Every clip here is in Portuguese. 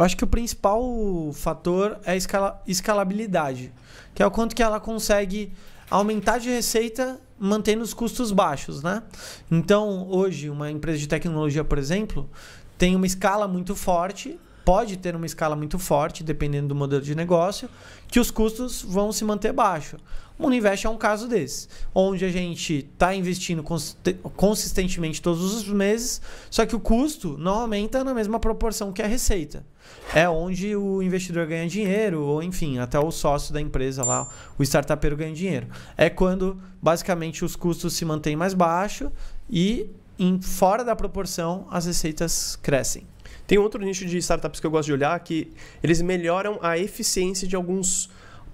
Eu acho que o principal fator é a escala, escalabilidade, que é o quanto que ela consegue aumentar de receita mantendo os custos baixos, né? Então, hoje, uma empresa de tecnologia, por exemplo, tem uma escala muito forte pode ter uma escala muito forte, dependendo do modelo de negócio, que os custos vão se manter baixo. O Uninvest é um caso desse, onde a gente está investindo consistentemente todos os meses, só que o custo não aumenta na mesma proporção que a receita. É onde o investidor ganha dinheiro, ou enfim, até o sócio da empresa lá, o startupero ganha dinheiro. É quando basicamente os custos se mantêm mais baixo e em, fora da proporção as receitas crescem. Tem outro nicho de startups que eu gosto de olhar que eles melhoram a eficiência de alguns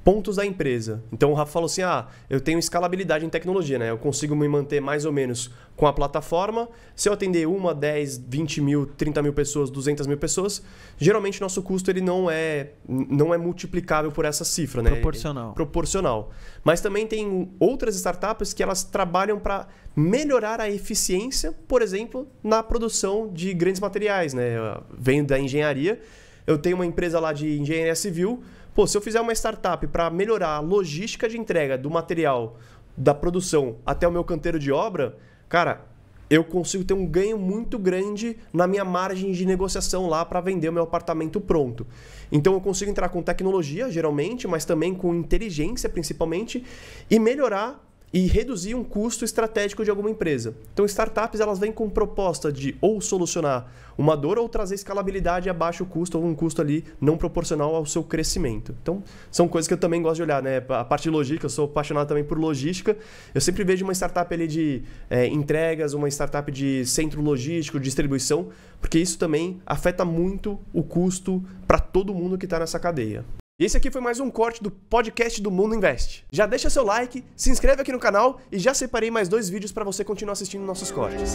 pontos da empresa. Então o Rafa falou assim: ah, eu tenho escalabilidade em tecnologia, né? Eu consigo me manter mais ou menos com a plataforma. Se eu atender uma, 10, 20 mil, 30 mil pessoas, 200 mil pessoas, geralmente nosso custo ele não é, não é multiplicável por essa cifra, né? Proporcional. É proporcional. Mas também tem outras startups que elas trabalham para melhorar a eficiência, por exemplo, na produção de grandes materiais, né? Vem da engenharia. Eu tenho uma empresa lá de engenharia civil Pô, se eu fizer uma startup para melhorar a logística de entrega do material da produção até o meu canteiro de obra, cara, eu consigo ter um ganho muito grande na minha margem de negociação lá para vender o meu apartamento pronto. Então eu consigo entrar com tecnologia, geralmente, mas também com inteligência, principalmente, e melhorar e reduzir um custo estratégico de alguma empresa. Então, startups elas vêm com proposta de ou solucionar uma dor ou trazer escalabilidade a baixo custo ou um custo ali não proporcional ao seu crescimento. Então, são coisas que eu também gosto de olhar, né? A parte de logística, eu sou apaixonado também por logística. Eu sempre vejo uma startup ali de é, entregas, uma startup de centro logístico, distribuição, porque isso também afeta muito o custo para todo mundo que está nessa cadeia. E esse aqui foi mais um corte do podcast do Mundo Invest. Já deixa seu like, se inscreve aqui no canal e já separei mais dois vídeos para você continuar assistindo nossos cortes.